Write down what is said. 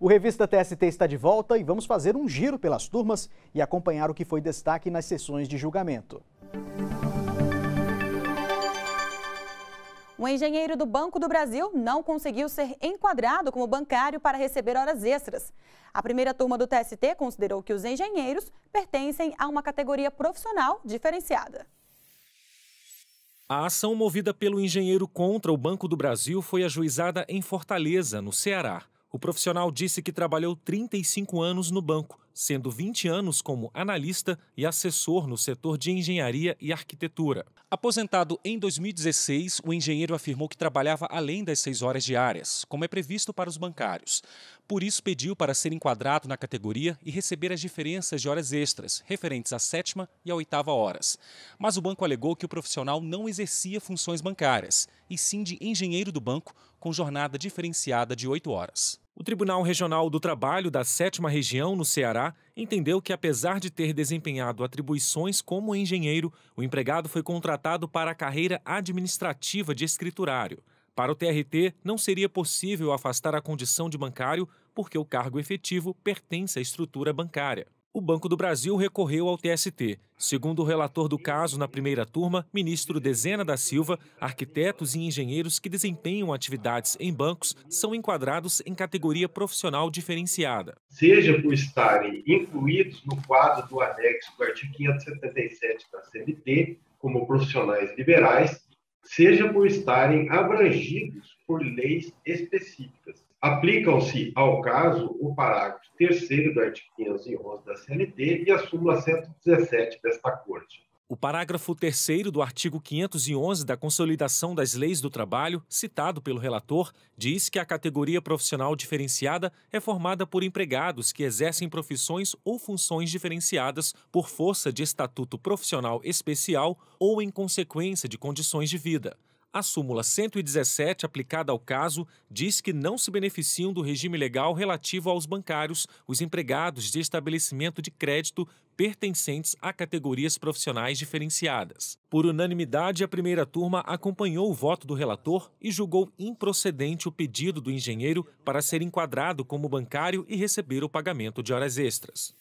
O Revista TST está de volta e vamos fazer um giro pelas turmas e acompanhar o que foi destaque nas sessões de julgamento. Um engenheiro do Banco do Brasil não conseguiu ser enquadrado como bancário para receber horas extras. A primeira turma do TST considerou que os engenheiros pertencem a uma categoria profissional diferenciada. A ação movida pelo engenheiro contra o Banco do Brasil foi ajuizada em Fortaleza, no Ceará. O profissional disse que trabalhou 35 anos no banco, sendo 20 anos como analista e assessor no setor de engenharia e arquitetura. Aposentado em 2016, o engenheiro afirmou que trabalhava além das seis horas diárias, como é previsto para os bancários. Por isso, pediu para ser enquadrado na categoria e receber as diferenças de horas extras, referentes à sétima e à oitava horas. Mas o banco alegou que o profissional não exercia funções bancárias, e sim de engenheiro do banco, com jornada diferenciada de oito horas. O Tribunal Regional do Trabalho da Sétima Região, no Ceará, entendeu que, apesar de ter desempenhado atribuições como engenheiro, o empregado foi contratado para a carreira administrativa de escriturário. Para o TRT, não seria possível afastar a condição de bancário, porque o cargo efetivo pertence à estrutura bancária o Banco do Brasil recorreu ao TST. Segundo o relator do caso na primeira turma, ministro Dezena da Silva, arquitetos e engenheiros que desempenham atividades em bancos são enquadrados em categoria profissional diferenciada. Seja por estarem incluídos no quadro do anexo do artigo 577 da CLT, como profissionais liberais, seja por estarem abrangidos por leis específicas Aplicam-se ao caso o parágrafo 3 do artigo 511 da CLT e a súmula 117 desta Corte. O parágrafo 3 do artigo 511 da Consolidação das Leis do Trabalho, citado pelo relator, diz que a categoria profissional diferenciada é formada por empregados que exercem profissões ou funções diferenciadas por força de estatuto profissional especial ou em consequência de condições de vida. A súmula 117 aplicada ao caso diz que não se beneficiam do regime legal relativo aos bancários, os empregados de estabelecimento de crédito pertencentes a categorias profissionais diferenciadas. Por unanimidade, a primeira turma acompanhou o voto do relator e julgou improcedente o pedido do engenheiro para ser enquadrado como bancário e receber o pagamento de horas extras.